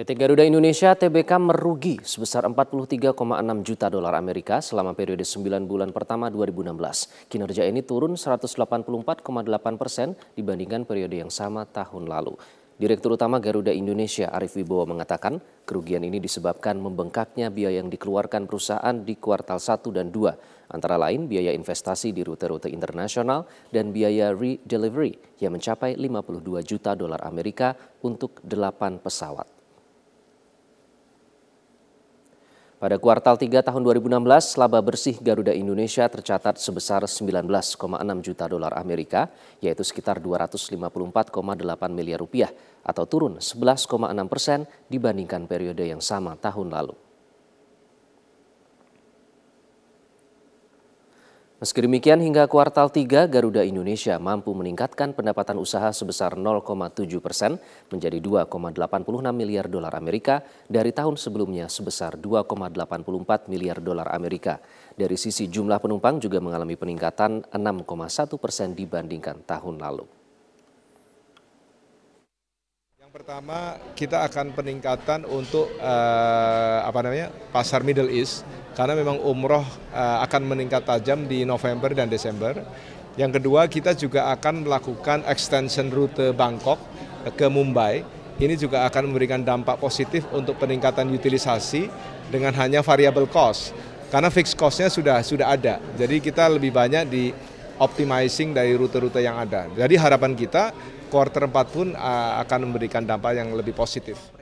PT Garuda Indonesia TBK merugi sebesar 43,6 juta dolar Amerika selama periode 9 bulan pertama 2016. Kinerja ini turun 184,8 persen dibandingkan periode yang sama tahun lalu. Direktur Utama Garuda Indonesia Arif Wibowo mengatakan kerugian ini disebabkan membengkaknya biaya yang dikeluarkan perusahaan di kuartal 1 dan 2, antara lain biaya investasi di rute-rute internasional dan biaya re-delivery yang mencapai 52 juta dolar Amerika untuk 8 pesawat. Pada kuartal 3 tahun 2016, laba bersih Garuda Indonesia tercatat sebesar 19,6 juta dolar Amerika, yaitu sekitar 254,8 miliar rupiah atau turun 11,6 persen dibandingkan periode yang sama tahun lalu. Meski demikian, hingga kuartal 3 Garuda Indonesia mampu meningkatkan pendapatan usaha sebesar 0,7 persen menjadi 2,86 miliar dolar Amerika dari tahun sebelumnya sebesar 2,84 miliar dolar Amerika. Dari sisi jumlah penumpang juga mengalami peningkatan 6,1 persen dibandingkan tahun lalu. Yang pertama kita akan peningkatan untuk uh, apa namanya pasar Middle East karena memang umroh uh, akan meningkat tajam di November dan Desember. Yang kedua kita juga akan melakukan extension rute Bangkok ke Mumbai. Ini juga akan memberikan dampak positif untuk peningkatan utilisasi dengan hanya variable cost karena fixed costnya sudah sudah ada. Jadi kita lebih banyak di optimizing dari rute-rute yang ada. Jadi harapan kita quarter 4 pun uh, akan memberikan dampak yang lebih positif.